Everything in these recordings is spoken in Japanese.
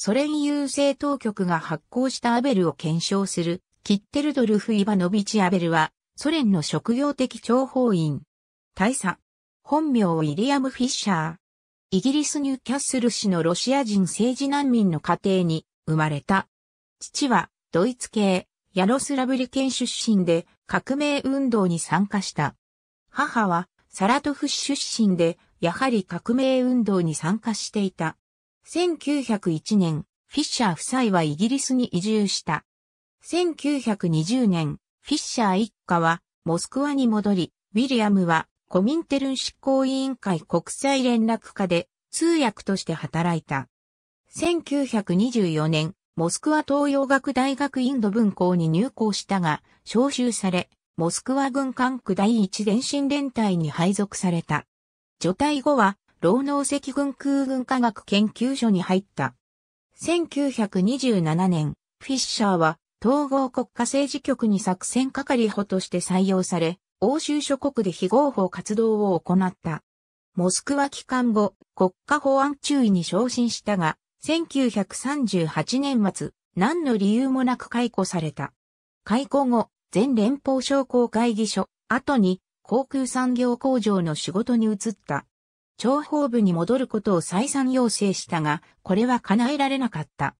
ソ連郵政当局が発行したアベルを検証する、キッテルドルフ・イバノビチ・アベルは、ソ連の職業的諜報員。大佐。本名ウィリアム・フィッシャー。イギリス・ニューキャッスル市のロシア人政治難民の家庭に生まれた。父はドイツ系ヤロスラブリ県出身で革命運動に参加した。母はサラトフ市出身でやはり革命運動に参加していた。1901年、フィッシャー夫妻はイギリスに移住した。1920年、フィッシャー一家はモスクワに戻り、ウィリアムはコミンテルン執行委員会国際連絡課で通訳として働いた。1924年、モスクワ東洋学大学インド文校に入校したが、招集され、モスクワ軍管区第一電信連隊に配属された。除隊後は、労農赤軍空軍科学研究所に入った。1927年、フィッシャーは統合国家政治局に作戦係補として採用され、欧州諸国で非合法活動を行った。モスクワ帰還後、国家保安注意に昇進したが、1938年末、何の理由もなく解雇された。解雇後、全連邦商工会議所、後に航空産業工場の仕事に移った。諜報部に戻ることを再三要請したが、これは叶えられなかった。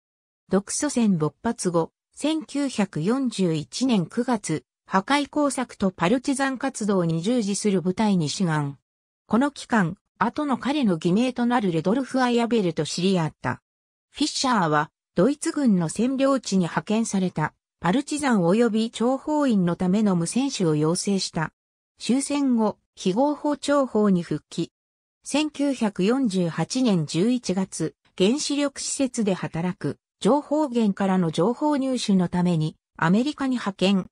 独ソ戦勃発後、1941年9月、破壊工作とパルチザン活動に従事する部隊に志願。この期間、後の彼の偽名となるレドルフ・アイアベルと知り合った。フィッシャーは、ドイツ軍の占領地に派遣された、パルチザン及び諜報員のための無線手を要請した。終戦後、非合法諜報に復帰。1948年11月、原子力施設で働く情報源からの情報入手のためにアメリカに派遣。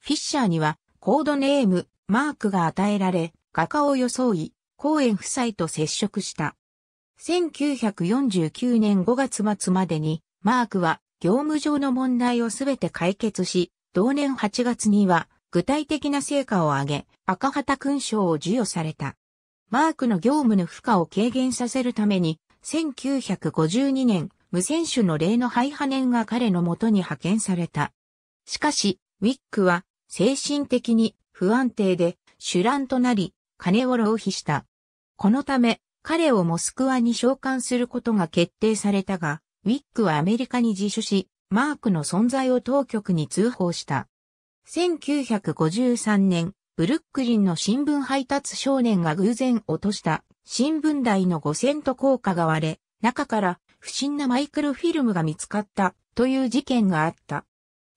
フィッシャーにはコードネーム、マークが与えられ、画家を装い、公園夫妻と接触した。1949年5月末までに、マークは業務上の問題をすべて解決し、同年8月には具体的な成果を上げ、赤旗勲章を授与された。マークの業務の負荷を軽減させるために、1952年、無選手の例のハイハネンが彼のもとに派遣された。しかし、ウィックは精神的に不安定で主乱となり、金を浪費した。このため、彼をモスクワに召喚することが決定されたが、ウィックはアメリカに自首し、マークの存在を当局に通報した。1953年、ブルックリンの新聞配達少年が偶然落とした新聞台の五セント効果が割れ、中から不審なマイクロフィルムが見つかったという事件があった。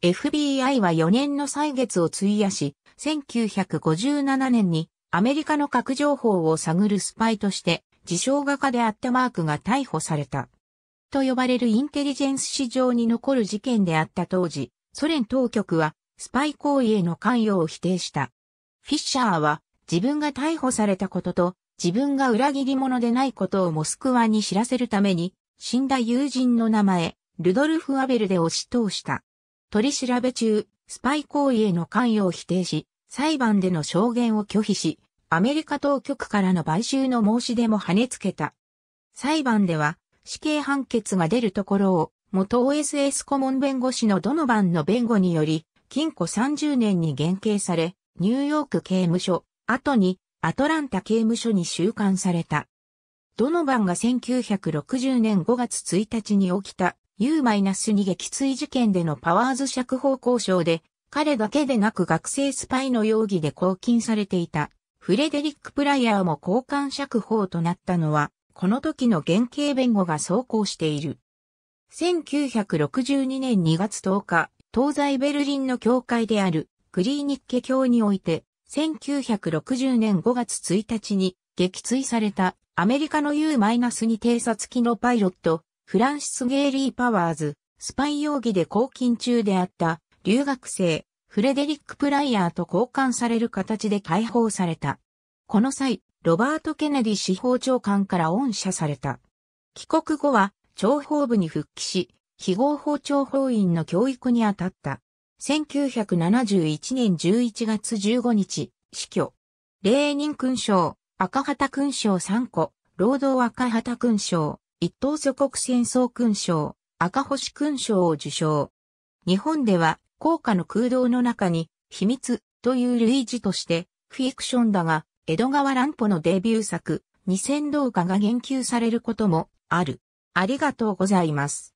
FBI は4年の歳月を費やし、1957年にアメリカの核情報を探るスパイとして自称画家であったマークが逮捕された。と呼ばれるインテリジェンス史上に残る事件であった当時、ソ連当局はスパイ行為への関与を否定した。フィッシャーは自分が逮捕されたことと自分が裏切り者でないことをモスクワに知らせるために死んだ友人の名前、ルドルフ・アベルで押し通した。取り調べ中、スパイ行為への関与を否定し、裁判での証言を拒否し、アメリカ当局からの買収の申し出も跳ねつけた。裁判では死刑判決が出るところを元 OSS 顧問弁護士のドノバンの弁護により禁錮30年に減刑され、ニューヨーク刑務所、後にアトランタ刑務所に収監された。ドノバンが1960年5月1日に起きた U-2 撃墜事件でのパワーズ釈放交渉で、彼だけでなく学生スパイの容疑で拘禁されていたフレデリック・プライヤーも交換釈放となったのは、この時の原型弁護が走行している。1962年2月10日、東西ベルリンの教会であるクリーニッケ教において、1960年5月1日に撃墜されたアメリカの U-2 偵察機のパイロット、フランシス・ゲイリー・パワーズ、スパイ容疑で拘禁中であった留学生、フレデリック・プライヤーと交換される形で解放された。この際、ロバート・ケネディ司法長官から恩赦された。帰国後は、諜報部に復帰し、非合法諜報員の教育に当たった。1971年11月15日、死去。レーニン勲章、赤旗勲章3個、労働赤旗勲章、一等祖国戦争勲章、赤星勲章を受章。日本では、効果の空洞の中に、秘密という類似として、フィクションだが、江戸川乱歩のデビュー作、二千動画が言及されることもある。ありがとうございます。